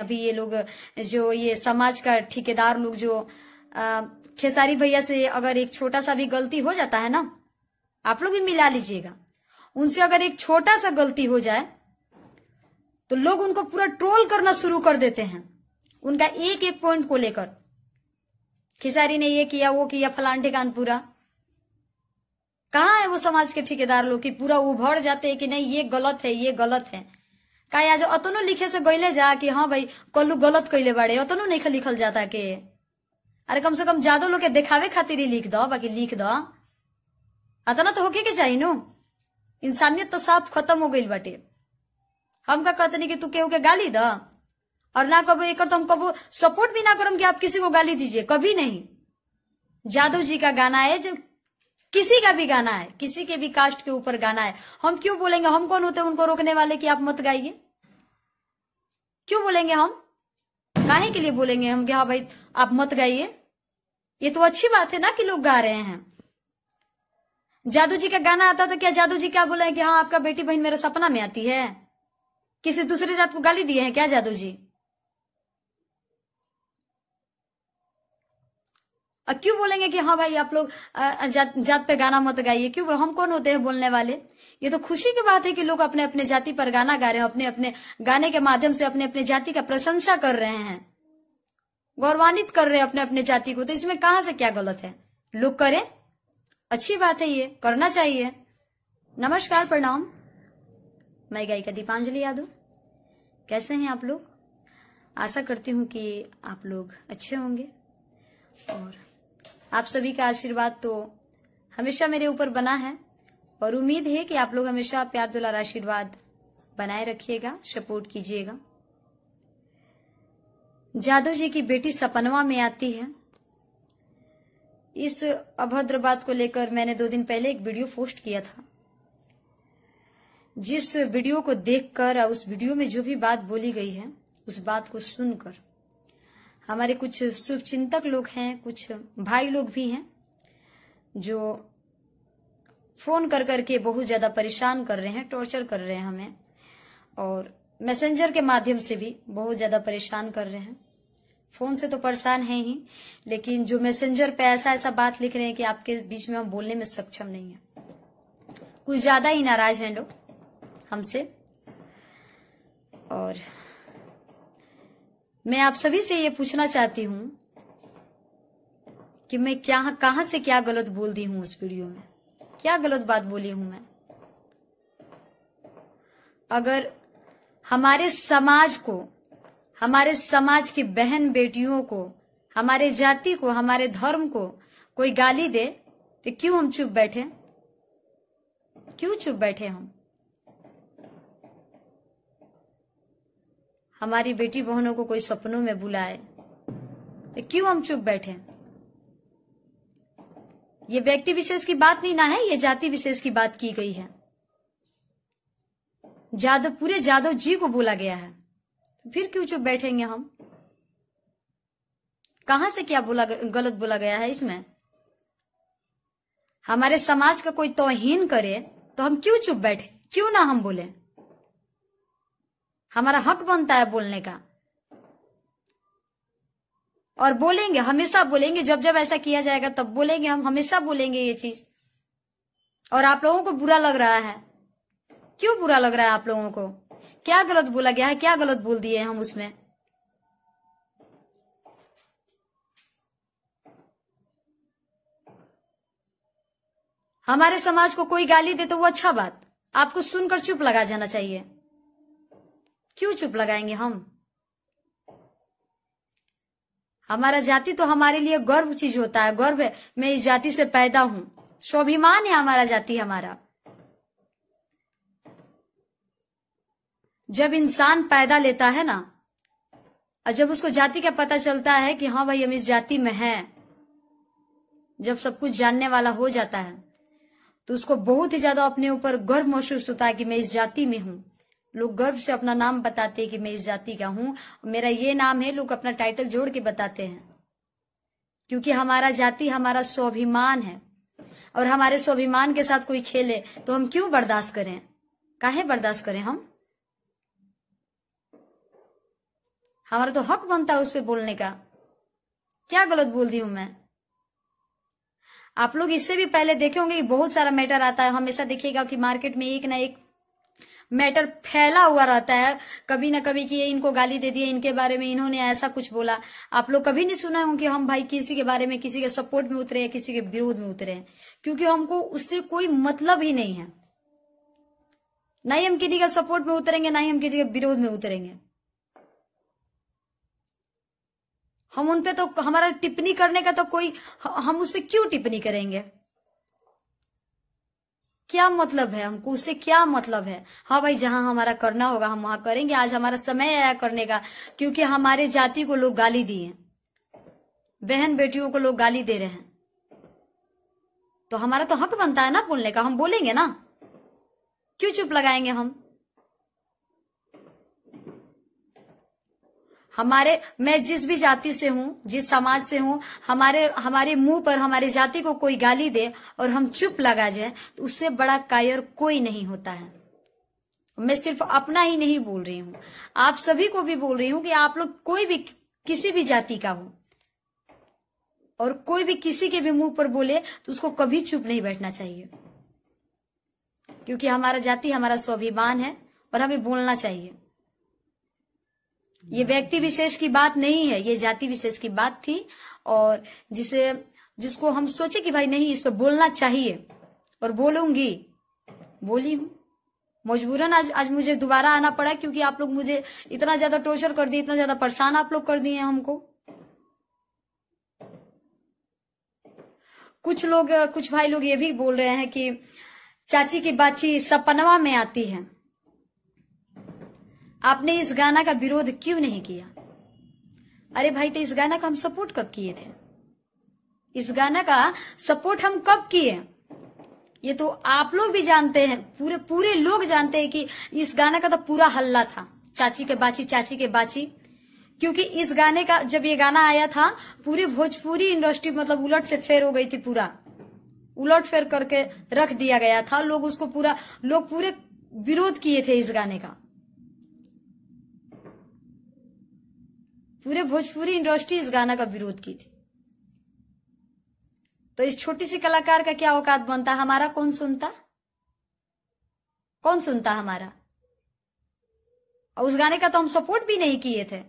अभी ये लोग जो ये समाज का ठेकेदार लोग जो खेसारी भैया से अगर एक छोटा सा भी गलती हो जाता है ना आप लोग भी मिला लीजिएगा उनसे अगर एक छोटा सा गलती हो जाए तो लोग उनको पूरा ट्रोल करना शुरू कर देते हैं उनका एक एक पॉइंट को लेकर खिसारी ने ये किया वो किया फलान ठिकान पूरा कहा है वो समाज के ठेकेदार लोग कि पूरा उभर जाते हैं कि नहीं ये गलत है ये गलत है का आज अतनो लिखे से गैले जा कि हाँ भाई कल्लू गलत कैले बाड़े अतनो नहीं लिखल जाता के अरे कम से कम ज्यादा लोग के देखावे खातिर ही लिख दो बाकी लिख दो अतना तो होके के चाहिए नो इंसानियत तो साफ खत्म हो गई बाटे हम का कहते नहीं कि तू केहू के गाली द और ना कबो एक तो हम कबो सपोर्ट भी ना करम कि आप किसी को गाली दीजिए कभी नहीं जादव जी का गाना है जो किसी का भी गाना है किसी के भी कास्ट के ऊपर गाना है हम क्यों बोलेंगे हम कौन होते उनको रोकने वाले कि आप मत गाइए क्यों बोलेंगे हम गाने के लिए बोलेंगे हम कि हाँ भाई आप मत गाइए ये तो अच्छी बात है ना कि लोग गा रहे हैं जादू जी का गाना आता तो क्या जादू जी क्या बोले कि हाँ आपका बेटी बहन मेरा सपना में आती है किसी दूसरे जात को गाली दिए हैं क्या जादू जी क्यों बोलेंगे कि हाँ भाई आप लोग जात जात पे गाना मत गाइए क्यों हम कौन होते हैं बोलने वाले ये तो खुशी की बात है कि लोग अपने अपने जाति पर गाना गा रहे हैं अपने अपने गाने के माध्यम से अपने अपने जाति का प्रशंसा कर रहे हैं गौरवान्वित कर रहे हैं अपने अपने जाति को तो इसमें कहां से क्या गलत है लोग करें अच्छी बात है ये करना चाहिए नमस्कार प्रणाम मैं गायिका दीपांजलि यादव कैसे हैं आप लोग आशा करती हूँ कि आप लोग अच्छे होंगे और आप सभी का आशीर्वाद तो हमेशा मेरे ऊपर बना है और उम्मीद है कि आप लोग हमेशा प्यार दुलार आशीर्वाद बनाए रखिएगा सपोर्ट कीजिएगा जादव जी की बेटी सपनवा में आती है इस अभद्र बात को लेकर मैंने दो दिन पहले एक वीडियो पोस्ट किया था जिस वीडियो को देखकर उस वीडियो में जो भी बात बोली गई है उस बात को सुनकर हमारे कुछ शुभचिंतक लोग हैं कुछ भाई लोग भी हैं जो फोन कर करके बहुत ज्यादा परेशान कर रहे हैं टॉर्चर कर रहे हैं हमें और मैसेंजर के माध्यम से भी बहुत ज्यादा परेशान कर रहे हैं फोन से तो परेशान है ही लेकिन जो मैसेंजर पे ऐसा ऐसा बात लिख रहे हैं कि आपके बीच में हम बोलने में सक्षम नहीं है कुछ ज्यादा ही नाराज हैं लोग हमसे और मैं आप सभी से ये पूछना चाहती हूं कि मैं क्या कहां से क्या गलत बोल दी हूँ उस वीडियो में क्या गलत बात बोली हूं मैं अगर हमारे समाज को हमारे समाज की बहन बेटियों को हमारे जाति को हमारे धर्म को कोई गाली दे तो क्यों हम चुप बैठे क्यों चुप बैठे हम हमारी बेटी बहनों को कोई सपनों में बुलाए तो क्यों हम चुप बैठे ये व्यक्ति विशेष की बात नहीं ना है ये जाति विशेष की बात की गई है जादव पूरे जादव जी को बोला गया है तो फिर क्यों चुप बैठेंगे हम कहां से क्या बोला गलत बोला गया है इसमें हमारे समाज का कोई तोहीन करे तो हम क्यों चुप बैठे क्यों ना हम बोले हमारा हक बनता है बोलने का और बोलेंगे हमेशा बोलेंगे जब जब ऐसा किया जाएगा तब बोलेंगे हम हमेशा बोलेंगे ये चीज और आप लोगों को बुरा लग रहा है क्यों बुरा लग रहा है आप लोगों को क्या गलत बोला गया है क्या गलत बोल दिए हम उसमें हमारे समाज को कोई गाली दे तो वो अच्छा बात आपको सुनकर चुप लगा जाना चाहिए क्यों चुप लगाएंगे हम हमारा जाति तो हमारे लिए गर्व चीज होता है गर्व है मैं इस जाति से पैदा हूं स्वाभिमान है हमारा जाति हमारा जब इंसान पैदा लेता है ना और जब उसको जाति का पता चलता है कि हाँ भाई हम इस जाति में हैं जब सब कुछ जानने वाला हो जाता है तो उसको बहुत ही ज्यादा अपने ऊपर गर्व महसूस होता है कि मैं इस जाति में हूं लोग गर्व से अपना नाम बताते हैं कि मैं इस जाति का हूँ मेरा ये नाम है लोग अपना टाइटल जोड़ के बताते हैं क्योंकि हमारा जाति हमारा स्वाभिमान है और हमारे स्वाभिमान के साथ कोई खेले तो हम क्यों बर्दाश्त करें काहे बर्दाश्त करें हम हमारा तो हक बनता है उस पर बोलने का क्या गलत बोल दी हूं मैं आप लोग इससे भी पहले देखे होंगे कि बहुत सारा मैटर आता है हमेशा देखिएगा कि मार्केट में एक ना एक मैटर फैला हुआ रहता है कभी ना कभी कि ये इनको गाली दे दिए इनके बारे में इन्होंने ऐसा कुछ बोला आप लोग कभी नहीं सुना हो कि हम भाई किसी के बारे में किसी के सपोर्ट में उतरे हैं किसी के विरोध में उतरे हैं क्योंकि हमको उससे कोई मतलब ही नहीं है ना ही हम किसी के सपोर्ट में उतरेंगे ना ही हम किसी के विरोध में उतरेंगे हम उनपे तो हमारा टिप्पणी करने का तो कोई हम उस पर क्यों टिप्पणी करेंगे क्या मतलब है हमको उससे क्या मतलब है हाँ भाई जहाँ हमारा करना होगा हम वहां करेंगे आज हमारा समय आया करने का क्योंकि हमारे जाति को लोग गाली दिए बहन बेटियों को लोग गाली दे रहे हैं तो हमारा तो हक बनता है ना बोलने का हम बोलेंगे ना क्यों चुप लगाएंगे हम हमारे मैं जिस भी जाति से हूँ जिस समाज से हूँ हमारे हमारे मुंह पर हमारी जाति को कोई गाली दे और हम चुप लगा जाए तो उससे बड़ा कायर कोई नहीं होता है मैं सिर्फ अपना ही नहीं बोल रही हूँ आप सभी को भी बोल रही हूँ कि आप लोग कोई भी किसी भी जाति का हो और कोई भी किसी के भी मुंह पर बोले तो उसको कभी चुप नहीं बैठना चाहिए क्योंकि हमारा जाति हमारा स्वाभिमान है और हमें बोलना चाहिए ये व्यक्ति विशेष की बात नहीं है ये जाति विशेष की बात थी और जिसे जिसको हम सोचे कि भाई नहीं इस पर बोलना चाहिए और बोलूंगी बोली हूं मजबूरन आज आज मुझे दोबारा आना पड़ा क्योंकि आप लोग मुझे इतना ज्यादा टॉर्चर कर दिए इतना ज्यादा परेशान आप लोग कर दिए हमको कुछ लोग कुछ भाई लोग ये भी बोल रहे हैं कि चाची की बातचीत सपनवा में आती है आपने इस गाना का विरोध क्यों नहीं किया अरे भाई तो इस गाना का हम सपोर्ट कब किए थे इस गाना का सपोर्ट हम कब किए ये तो आप लोग भी जानते हैं पूरे पूरे लोग जानते हैं कि इस गाना का तो पूरा हल्ला था चाची के बाची चाची के बाची क्योंकि इस गाने का जब ये गाना आया था पूरे भोजपुरी इंडस्ट्री मतलब उलट से फेर हो गई थी पूरा उलट फेर करके रख दिया गया था लोग उसको पूरा लोग पूरे विरोध किए थे इस गाने का पूरे भोजपुरी इंडस्ट्री इस गाना का विरोध की थी तो इस छोटी सी कलाकार का क्या औकात बनता हमारा कौन सुनता कौन सुनता हमारा और उस गाने का तो हम सपोर्ट भी नहीं किए थे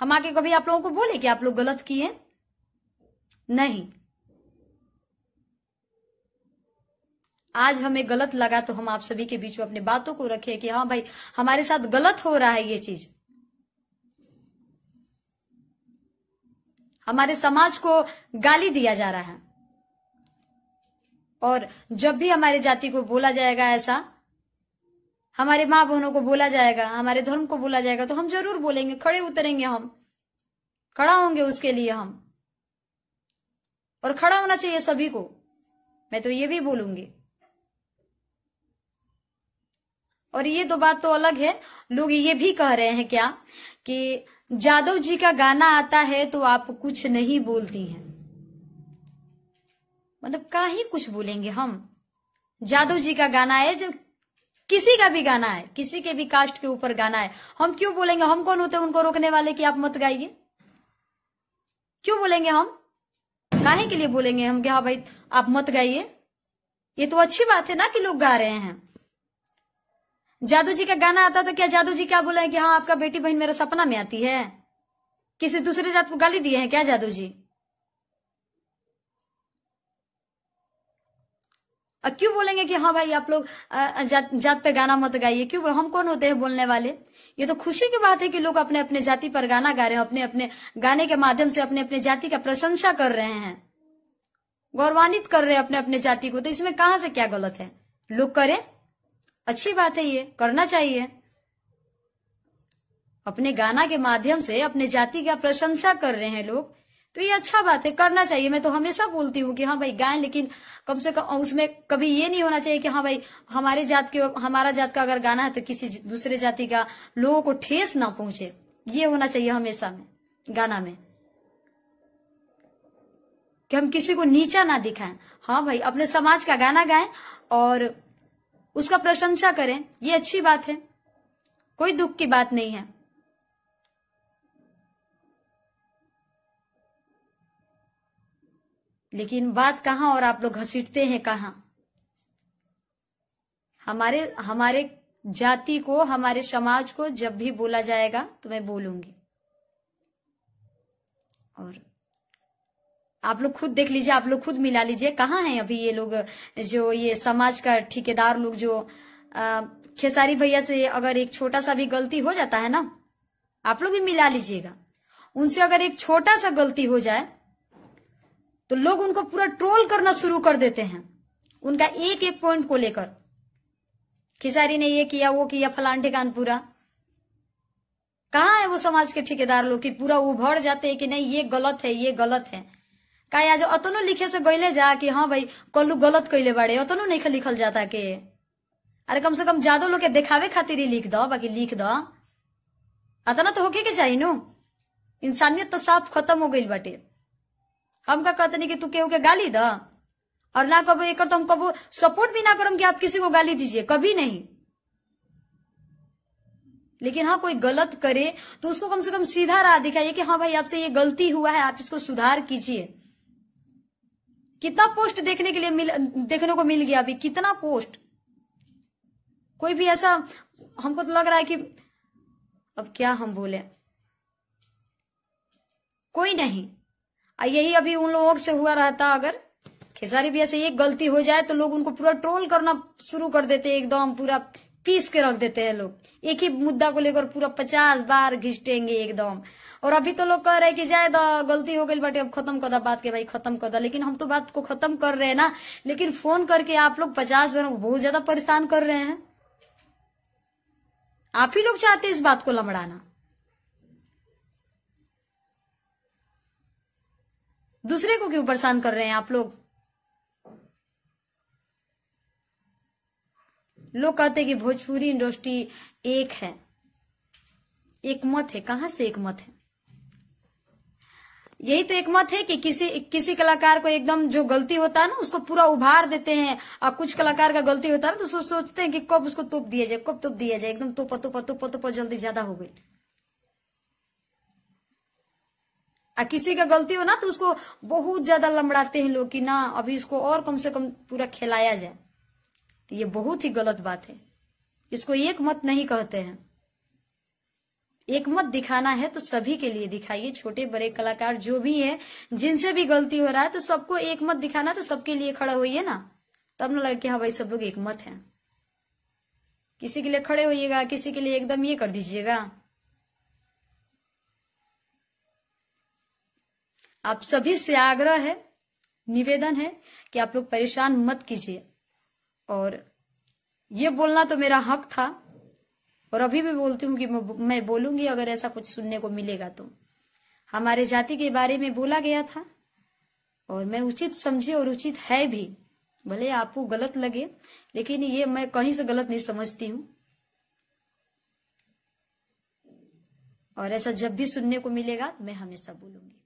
हम आके कभी आप लोगों को बोले कि आप लोग गलत किए नहीं आज हमें गलत लगा तो हम आप सभी के बीच में अपनी बातों को रखे कि हाँ भाई हमारे साथ गलत हो रहा है ये चीज हमारे समाज को गाली दिया जा रहा है और जब भी हमारी जाति को बोला जाएगा ऐसा हमारे मां बहनों को बोला जाएगा हमारे धर्म को बोला जाएगा तो हम जरूर बोलेंगे खड़े उतरेंगे हम खड़ा होंगे उसके लिए हम और खड़ा होना चाहिए सभी को मैं तो ये भी बोलूंगी और ये दो तो बात तो अलग है लोग ये भी कह रहे हैं क्या कि जादव जी का गाना आता है तो आप कुछ नहीं बोलती हैं मतलब का ही कुछ बोलेंगे हम जादव जी का गाना है जो किसी का भी गाना है किसी के भी कास्ट के ऊपर गाना है हम क्यों बोलेंगे हम कौन होते उनको रोकने वाले कि आप मत गाइए क्यों बोलेंगे हम काहे के लिए बोलेंगे हम क्या हाँ भाई आप मत गाइए ये तो अच्छी बात है ना कि लोग गा रहे हैं जादू जी का गाना आता तो क्या जादू जी क्या बोले कि हाँ आपका बेटी बहन मेरा सपना में आती है किसी दूसरे जात को गाली दिए हैं क्या जादू जी क्यों बोलेंगे कि हाँ भाई आप लोग जात जात पे गाना मत गाइए क्यों हम कौन होते हैं बोलने वाले ये तो खुशी की बात है कि लोग अपने अपने जाति पर गाना गा रहे हैं अपने अपने गाने के माध्यम से अपने अपने जाति का प्रशंसा कर रहे हैं गौरवान्वित कर रहे हैं अपने अपने जाति को तो इसमें कहां से क्या गलत है लोग करें अच्छी बात है ये करना चाहिए अपने गाना के माध्यम से अपने जाति का प्रशंसा कर रहे हैं लोग तो ये अच्छा बात है करना चाहिए मैं तो हमेशा बोलती हूँ कि हाँ भाई गाएं लेकिन कम से कम उसमें कभी ये नहीं होना चाहिए कि हाँ भाई हमारे जात के हमारा जात का अगर गाना है तो किसी दूसरे जाति का लोगों को ठेस ना पहुंचे ये होना चाहिए हमेशा में गाना में कि हम किसी को नीचा ना दिखाएं हाँ भाई अपने समाज का गाना गाएं और उसका प्रशंसा करें ये अच्छी बात है कोई दुख की बात नहीं है लेकिन बात कहां और आप लोग घसीटते हैं कहां हमारे हमारे जाति को हमारे समाज को जब भी बोला जाएगा तो मैं बोलूंगी और आप लोग खुद देख लीजिए आप लोग खुद मिला लीजिए कहाँ हैं अभी ये लोग जो ये समाज का ठेकेदार लोग जो खेसारी भैया से अगर एक छोटा सा भी गलती हो जाता है ना आप लोग भी मिला लीजिएगा उनसे अगर एक छोटा सा गलती हो जाए तो लोग उनको पूरा ट्रोल करना शुरू कर देते हैं उनका एक एक पॉइंट को लेकर खिसारी ने ये किया वो किया फलान ठिकान पूरा कहा है वो समाज के ठेकेदार लोग कि पूरा उभर जाते हैं कि नहीं ये गलत है ये गलत है का आज अतनो लिखे से गईले जा कि हाँ भाई कलू गलत कैले बाड़े अतनो नहीं लिखल जाता के अरे कम से कम जादो लोग के देखावे खातिर ही लिख दो बाकी लिख दो अतना तो होके के चाहिए नो इंसानियत तो साफ खत्म हो गई बाटे हम का कहते नहीं कि तू केहू के गाली द और ना कबो एक तो हम कबो सपोर्ट भी ना करम कि आप किसी को गाली दीजिए कभी नहीं लेकिन हाँ कोई गलत करे तो उसको कम से कम सीधा राह दिखाइए कि हाँ भाई आपसे ये गलती हुआ है आप इसको सुधार कीजिए कितना पोस्ट देखने के लिए मिल देखने को मिल गया अभी कितना पोस्ट कोई भी ऐसा हमको तो लग रहा है कि अब क्या हम बोले कोई नहीं यही अभी उन लोगों से हुआ रहता अगर खेसारी भी ऐसे एक गलती हो जाए तो लोग उनको पूरा ट्रोल करना शुरू कर देते एकदम पूरा पीस के रख देते हैं लोग एक ही मुद्दा को लेकर पूरा पचास बार घिसटेंगे एकदम और अभी तो लोग कह रहे हैं कि जाए गलती हो गई बटे अब खत्म कर दा बात के भाई खत्म कर दा लेकिन हम तो बात को खत्म कर रहे हैं ना लेकिन फोन करके आप लोग पचास बार बहुत ज्यादा परेशान कर रहे हैं आप ही लोग चाहते हैं इस बात को लमड़ाना दूसरे को क्यों परेशान कर रहे हैं आप लोग लोग कहते हैं कि भोजपुरी इंडस्ट्री एक है एक मत है कहां से एक मत है यही तो एक मत है कि किसी किसी कलाकार को एकदम जो गलती होता है ना उसको पूरा उभार देते हैं और कुछ कलाकार का गलती होता है ना तो सो, सोचते हैं कि कब उसको तोप दिया जाए कब तोप दिया जाए एकदम तोपा तोपा तोपा तोपा जल्दी ज्यादा हो गई आ किसी का गलती हो ना तो उसको बहुत ज्यादा लमड़ाते हैं लोग कि ना अभी इसको और कम से कम पूरा खिलाया जाए तो ये बहुत ही गलत बात है इसको एक मत नहीं कहते हैं एक मत दिखाना है तो सभी के लिए दिखाइए छोटे बड़े कलाकार जो भी है जिनसे भी गलती हो रहा है तो सबको एक मत दिखाना तो सबके लिए खड़ा होइए ना तब ना लगे कि हाँ भाई सब लोग एक मत है किसी के लिए खड़े होइएगा किसी के लिए एकदम ये कर दीजिएगा आप सभी से आग्रह है निवेदन है कि आप लोग परेशान मत कीजिए और ये बोलना तो मेरा हक था और अभी भी बोलती हूँ कि मैं बोलूंगी अगर ऐसा कुछ सुनने को मिलेगा तो हमारे जाति के बारे में बोला गया था और मैं उचित समझे और उचित है भी भले आपको गलत लगे लेकिन ये मैं कहीं से गलत नहीं समझती हूँ और ऐसा जब भी सुनने को मिलेगा तो मैं हमेशा बोलूंगी